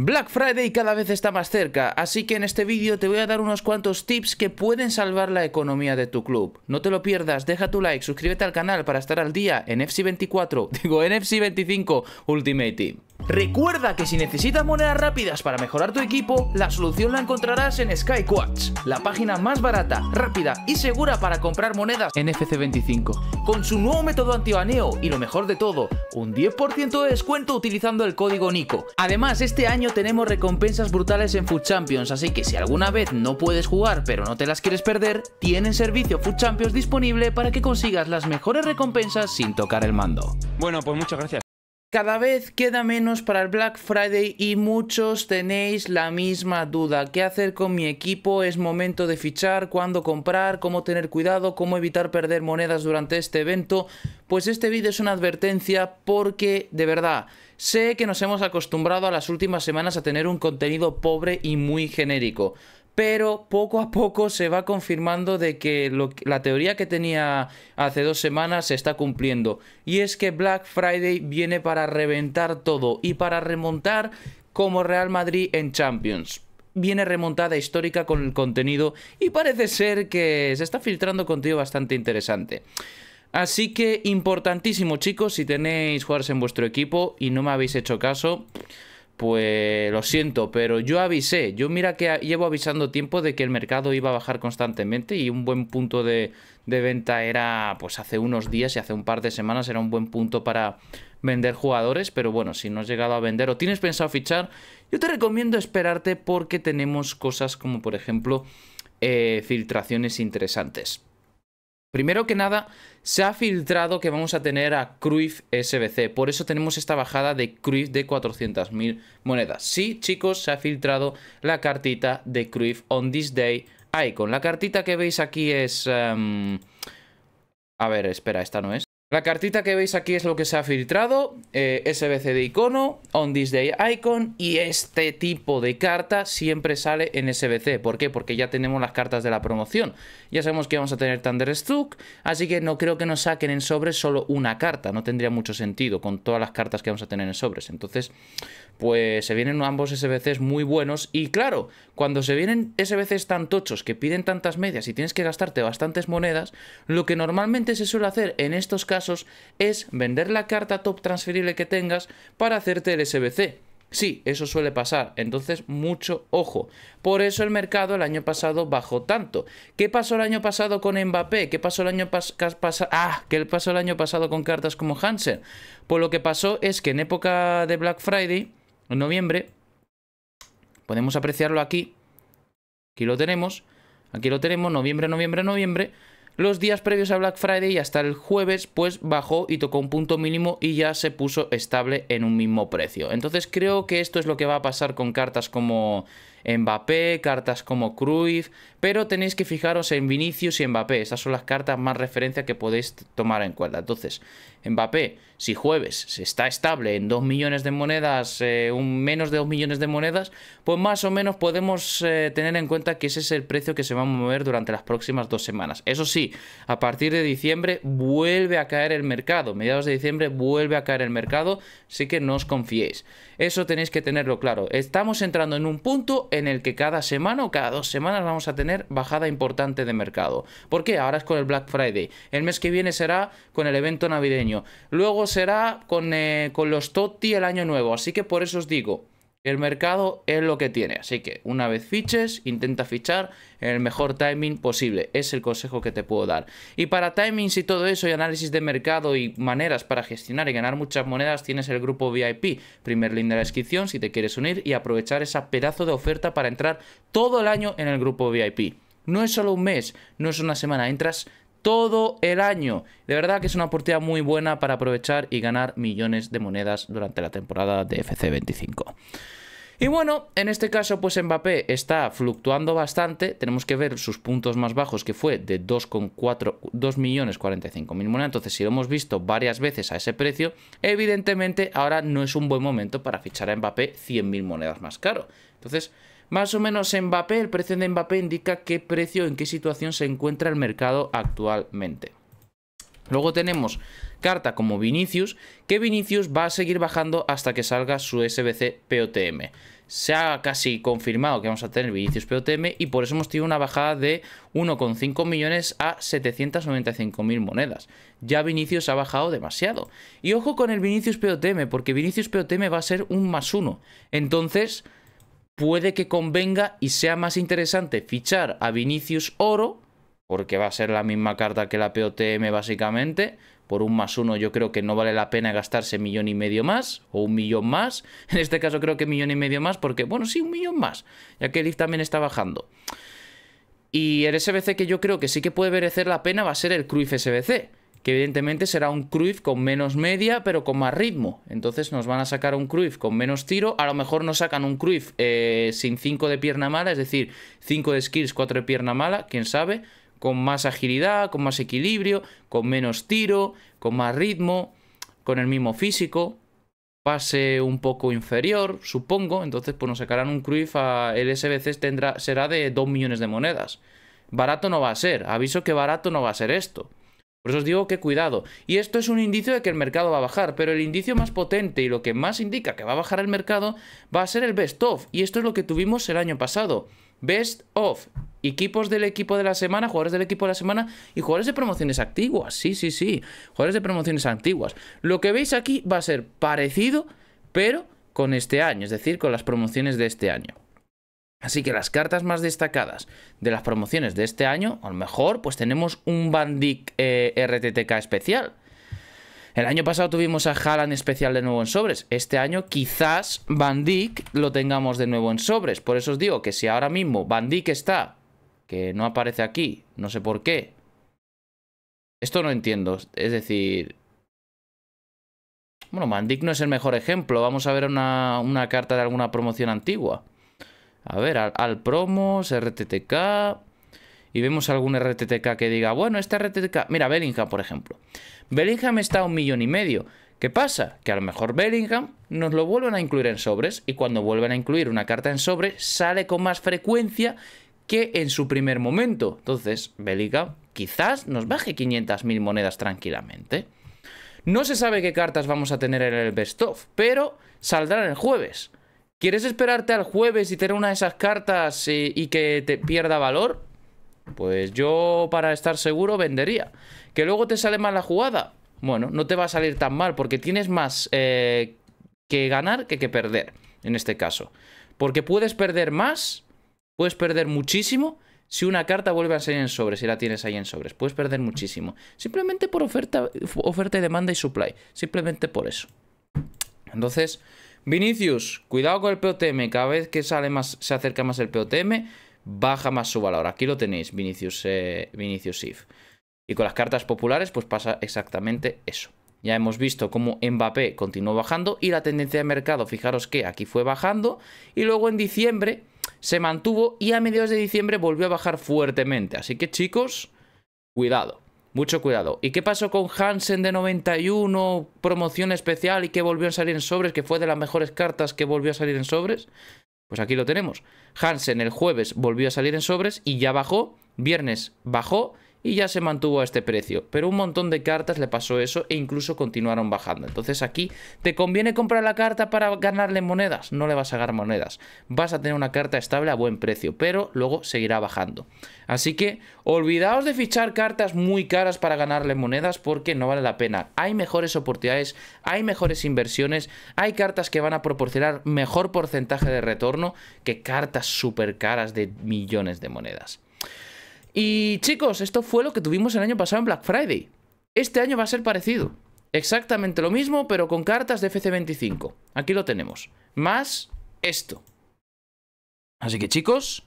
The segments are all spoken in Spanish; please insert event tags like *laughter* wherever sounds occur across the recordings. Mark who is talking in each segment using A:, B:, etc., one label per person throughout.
A: Black Friday cada vez está más cerca, así que en este vídeo te voy a dar unos cuantos tips que pueden salvar la economía de tu club. No te lo pierdas, deja tu like, suscríbete al canal para estar al día en FC24, *laughs* digo en FC25 Ultimate Team. Recuerda que si necesitas monedas rápidas para mejorar tu equipo, la solución la encontrarás en SkyQuartz, la página más barata, rápida y segura para comprar monedas en FC25. Con su nuevo método antibaneo y lo mejor de todo, un 10% de descuento utilizando el código NICO. Además, este año tenemos recompensas brutales en Food Champions, así que si alguna vez no puedes jugar pero no te las quieres perder, tienen servicio Food Champions disponible para que consigas las mejores recompensas sin tocar el mando. Bueno, pues muchas gracias. Cada vez queda menos para el Black Friday y muchos tenéis la misma duda. ¿Qué hacer con mi equipo? ¿Es momento de fichar? ¿Cuándo comprar? ¿Cómo tener cuidado? ¿Cómo evitar perder monedas durante este evento? Pues este vídeo es una advertencia porque, de verdad, sé que nos hemos acostumbrado a las últimas semanas a tener un contenido pobre y muy genérico pero poco a poco se va confirmando de que la teoría que tenía hace dos semanas se está cumpliendo. Y es que Black Friday viene para reventar todo y para remontar como Real Madrid en Champions viene remontada histórica con el contenido y parece ser que se está filtrando contenido bastante interesante. Así que importantísimo chicos, si tenéis jugadores en vuestro equipo y no me habéis hecho caso, pues lo siento, pero yo avisé, yo mira que llevo avisando tiempo de que el mercado iba a bajar constantemente y un buen punto de, venta era, pues hace unos días y hace un par de semanas era un buen punto para vender jugadores, pero bueno, si no has llegado a vender o tienes pensado fichar, yo te recomiendo esperarte porque tenemos cosas como por ejemplo eh, filtraciones interesantes. Primero que nada, se ha filtrado que vamos a tener a Cruyff SBC, por eso tenemos esta bajada de Cruyff de 400.000 monedas. Sí, chicos, se ha filtrado la cartita de Cruyff on this day icon. La cartita que veis aquí es... Em, a ver, espera, esta no es. La cartita que veis aquí es lo que se ha filtrado, eh, SBC de icono, On This Day Icon y este tipo de carta siempre sale en SBC. ¿Por qué? Porque ya tenemos las cartas de la promoción. Ya sabemos que vamos a tener Thunderstruck, así que no creo que nos saquen en sobres solo una carta. No tendría mucho sentido con todas las cartas que vamos a tener en sobres. Entonces, pues se vienen ambos SBCs muy buenos y claro, cuando se vienen SBCs tan tochos que piden tantas medias y tienes que gastarte bastantes monedas, lo que normalmente se suele hacer en estos casos es vender la carta top transferible que tengas para hacerte el SBC. Sí, eso suele pasar, entonces mucho ojo. Por eso el mercado el año pasado bajó tanto. ¿Qué pasó el año pasado con Mbappé? ¿Qué pasó el año, ah, ¿qué pasó el año pasado con cartas como Hansen? Pues lo que pasó es que en época de Black Friday, en noviembre, podemos apreciarlo aquí. Aquí lo tenemos, aquí lo tenemos, noviembre, noviembre, noviembre. Los días previos a Black Friday y hasta el jueves pues bajó y tocó un punto mínimo y ya se puso estable en un mismo precio. Entonces creo que esto es lo que va a pasar con cartas como Mbappé, cartas como Cruyff, pero tenéis que fijaros en Vinicius y Mbappé, esas son las cartas más referencia que podéis tomar en cuenta. Entonces, Mbappé, si jueves se está estable en 2 millones de monedas, eh, un menos de 2 millones de monedas, pues más o menos podemos eh, tener en cuenta que ese es el precio que se va a mover durante las próximas dos semanas. Eso sí, a partir de diciembre vuelve a caer el mercado, mediados de diciembre vuelve a caer el mercado, así que no os confiéis. Eso tenéis que tenerlo claro. Estamos entrando en un punto en el que cada semana o cada dos semanas vamos a tener bajada importante de mercado. ¿Por qué? Ahora es con el Black Friday. El mes que viene será con el evento navideño. Luego será con, eh, los Totti el año nuevo. Así que por eso os digo, el mercado es lo que tiene, así que una vez fiches, intenta fichar en el mejor timing posible. Es el consejo que te puedo dar. Y para timings y todo eso y análisis de mercado y maneras para gestionar y ganar muchas monedas, tienes el grupo VIP. Primer link de la descripción si te quieres unir y aprovechar esa pedazo de oferta para entrar todo el año en el grupo VIP. No es solo un mes, no es una semana, entras todo el año. De verdad que es una oportunidad muy buena para aprovechar y ganar millones de monedas durante la temporada de FC25. Y bueno, en este caso pues Mbappé está fluctuando bastante, tenemos que ver sus puntos más bajos que fue de 2.4... mil monedas, entonces si lo hemos visto varias veces a ese precio, evidentemente ahora no es un buen momento para fichar a Mbappé 100.000 monedas más caro. Entonces más o menos Mbappé, el precio de Mbappé indica qué precio, en qué situación se encuentra el mercado actualmente. Luego tenemos carta como Vinicius, que Vinicius va a seguir bajando hasta que salga su SBC POTM. Se ha casi confirmado que vamos a tener Vinicius POTM y por eso hemos tenido una bajada de 1,5 millones a 795.000 monedas. Ya Vinicius ha bajado demasiado. Y ojo con el Vinicius POTM, porque Vinicius POTM va a ser un más uno. Entonces puede que convenga y sea más interesante fichar a Vinicius Oro, porque va a ser la misma carta que la POTM básicamente, por un más uno yo creo que no vale la pena gastarse millón y medio más o un millón más. *laughs* En este caso creo que millón y medio más porque, bueno, sí, un millón más, ya que el IF también está bajando. Y el SBC que yo creo que sí que puede merecer la pena va a ser el Cruyff SBC que evidentemente será un Cruyff con menos media, pero con más ritmo. Entonces nos van a sacar un Cruyff con menos tiro. A lo mejor nos sacan un Cruyff eh, sin 5 de pierna mala, es decir, 5 de skills, 4 de pierna mala, quién sabe. Con más agilidad, con más equilibrio, con menos tiro, con más ritmo, con el mismo físico. Pase un poco inferior, supongo. Entonces, pues nos sacarán un Cruyff a. El SBC tendrá, será de 2 millones de monedas. Barato no va a ser. Aviso que barato no va a ser esto. Por eso os digo que cuidado. Y esto es un indicio de que el mercado va a bajar, pero el indicio más potente y lo que más indica que va a bajar el mercado va a ser el best of. Y esto es lo que tuvimos el año pasado. Best of. Equipos del equipo de la semana, jugadores del equipo de la semana y jugadores de promociones antiguas. Sí, sí, sí. Jugadores de promociones antiguas. Lo que veis aquí va a ser parecido, pero con este año, es decir, con las promociones de este año. Así que las cartas más destacadas de las promociones de este año, a lo mejor, pues tenemos un Bandic eh, RTTK especial. El año pasado tuvimos a Haaland especial de nuevo en sobres. Este año quizás Bandic lo tengamos de nuevo en sobres. Por eso os digo que si ahora mismo Bandic está, que no aparece aquí, no sé por qué. Esto no entiendo. Es decir... Bueno, Bandic no es el mejor ejemplo. Vamos a ver una carta de alguna promoción antigua. A ver, al, promos, RTTK. Y vemos algún RTTK que diga, bueno, este RTTK. Mira, Bellingham, por ejemplo. Bellingham está a un millón y medio. ¿Qué pasa? Que a lo mejor Bellingham nos lo vuelven a incluir en sobres y cuando vuelven a incluir una carta en sobre sale con más frecuencia que en su primer momento. Entonces, Bellingham quizás nos baje 500.000 monedas tranquilamente. No se sabe qué cartas vamos a tener en el best of, pero saldrán el jueves. ¿Quieres esperarte al jueves y tener una de esas cartas eh, y, que te pierda valor? Pues yo para estar seguro vendería. ¿Que luego te sale mal la jugada? Bueno, no te va a salir tan mal porque tienes más eh, que ganar que que perder en este caso. Porque puedes perder más, puedes perder muchísimo si una carta vuelve a salir en sobres, si la tienes ahí en sobres. Puedes perder muchísimo. Simplemente por oferta, oferta y demanda y supply. Simplemente por eso. Entonces, Vinicius, cuidado con el POTM. Cada vez que sale más, se acerca más el POTM, baja más su valor. Aquí lo tenéis, Vinicius, eh, Vinicius If. Y con las cartas populares, pues pasa exactamente eso. Ya hemos visto cómo Mbappé continuó bajando y la tendencia de mercado, fijaros que aquí fue bajando y luego en diciembre se mantuvo y a mediados de diciembre volvió a bajar fuertemente. Así que chicos, cuidado. Mucho cuidado. ¿Y qué pasó con Hansen de 91, promoción especial y que volvió a salir en sobres, que fue de las mejores cartas que volvió a salir en sobres? Pues aquí lo tenemos. Hansen el jueves volvió a salir en sobres y ya bajó. Viernes bajó y ya se mantuvo a este precio. Pero un montón de cartas le pasó eso e incluso continuaron bajando. Entonces aquí te conviene comprar la carta para ganarle monedas. No le vas a ganar monedas. Vas a tener una carta estable a buen precio, pero luego seguirá bajando. Así que olvidaos de fichar cartas muy caras para ganarle monedas porque no vale la pena. Hay mejores oportunidades, hay mejores inversiones, hay cartas que van a proporcionar mejor porcentaje de retorno que cartas súper caras de millones de monedas. Y chicos, esto fue lo que tuvimos el año pasado en Black Friday. Este año va a ser parecido. Exactamente lo mismo, pero con cartas de FC25. Aquí lo tenemos. Más esto. Así que chicos,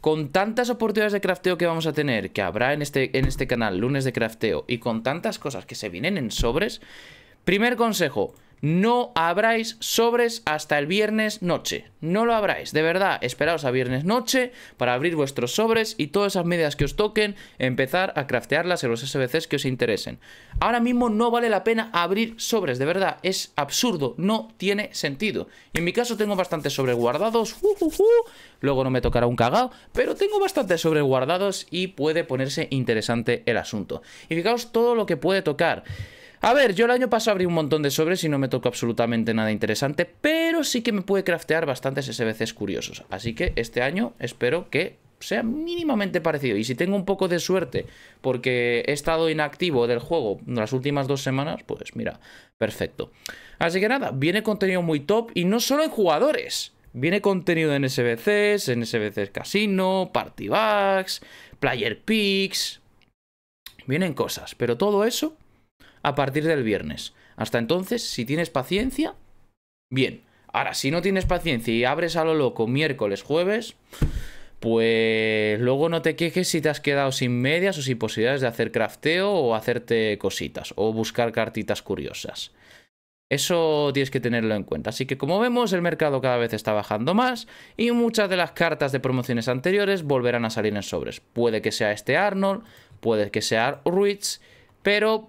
A: con tantas oportunidades de crafteo que vamos a tener, que habrá en este, en este canal, lunes de crafteo, y con tantas cosas que se vienen en sobres, primer consejo, no abráis sobres hasta el viernes noche. No lo abráis, de verdad. Esperaos a viernes noche para abrir vuestros sobres y todas esas medidas que os toquen, empezar a craftearlas en los SBCs que os interesen. Ahora mismo no vale la pena abrir sobres, de verdad. Es absurdo, no tiene sentido. Y en mi caso tengo bastantes sobres guardados. Luego no me tocará un cagao, pero tengo bastantes sobres guardados y puede ponerse interesante el asunto. Y fijaos todo lo que puede tocar. A ver, yo el año pasado abrí un montón de sobres y no me tocó absolutamente nada interesante, pero sí que me puede craftear bastantes SBCs curiosos. Así que este año espero que sea mínimamente parecido. Y si tengo un poco de suerte, porque he estado inactivo del juego las últimas dos semanas, pues mira, perfecto. Así que nada, viene contenido muy top y no solo en jugadores. Viene contenido en SBCs, en SBCs Casino, Party Player Picks. Vienen cosas, pero todo eso a partir del viernes. Hasta entonces, si tienes paciencia, bien. Ahora, si no tienes paciencia y abres a lo loco miércoles, jueves, pues luego no te quejes si te has quedado sin medias o sin posibilidades de hacer crafteo o hacerte cositas o buscar cartitas curiosas. Eso tienes que tenerlo en cuenta. Así que como vemos, el mercado cada vez está bajando más y muchas de las cartas de promociones anteriores volverán a salir en sobres. Puede que sea este Arnold, puede que sea Ruiz, pero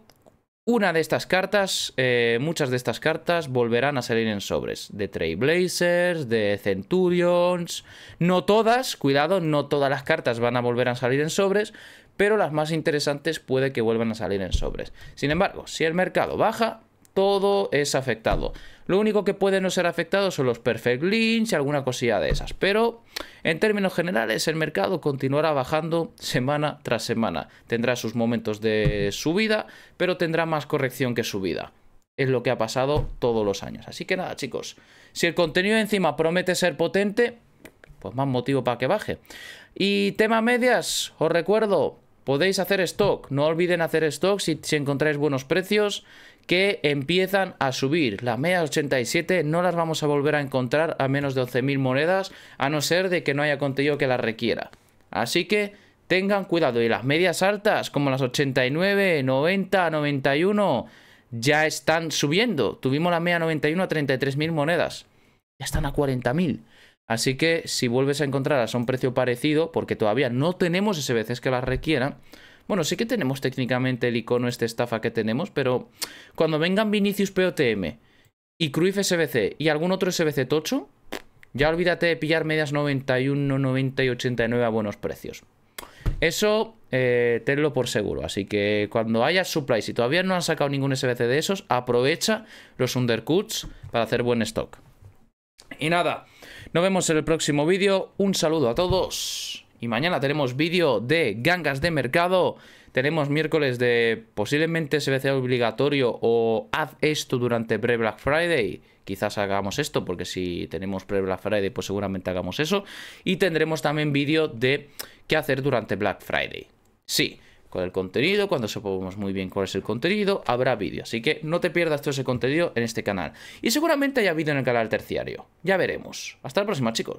A: una de estas cartas, eh, muchas de estas cartas volverán a salir en sobres. De Blazers, de Centurions... No todas, cuidado, no todas las cartas van a volver a salir en sobres, pero las más interesantes puede que vuelvan a salir en sobres. Sin embargo, si el mercado baja, todo es afectado. Lo único que puede no ser afectado son los perfect links y alguna cosilla de esas. Pero en términos generales el mercado continuará bajando semana tras semana. Tendrá sus momentos de subida, pero tendrá más corrección que subida. Es lo que ha pasado todos los años. Así que nada, chicos, si el contenido encima promete ser potente, pues más motivo para que baje. Y tema medias, os recuerdo, podéis hacer stock. No olviden hacer stock si, si encontráis buenos precios que empiezan a subir. Las medias 87 no las vamos a volver a encontrar a menos de 11.000 monedas, a no ser de que no haya contenido que las requiera. Así que tengan cuidado. Y las medias altas, como las 89, 90, 91, ya están subiendo. Tuvimos la media 91 a 33.000 monedas. Ya están a 40.000. Así que si vuelves a encontrarlas a un precio parecido, porque todavía no tenemos SBCs que las requieran, bueno, sí que tenemos técnicamente el icono esta estafa que tenemos, pero cuando vengan Vinicius POTM y Cruyff SBC y algún otro SBC tocho, ya olvídate de pillar medias 91, 90 y 89 a buenos precios. Eso eh, tenlo por seguro. Así que cuando haya supply, y todavía no han sacado ningún SBC de esos, aprovecha los undercuts para hacer buen stock. Y nada, nos vemos en el próximo vídeo. Un saludo a todos. Y mañana tenemos vídeo de gangas de mercado. Tenemos miércoles de posiblemente SBC obligatorio o haz esto durante pre-Black Friday. Quizás hagamos esto, porque si tenemos pre-Black Friday, pues seguramente hagamos eso. Y tendremos también vídeo de qué hacer durante Black Friday. Sí con el contenido, cuando sepamos muy bien cuál es el contenido, habrá vídeo. Así que no te pierdas todo ese contenido en este canal. Y seguramente haya vídeo en el canal terciario. Ya veremos. Hasta la próxima, chicos.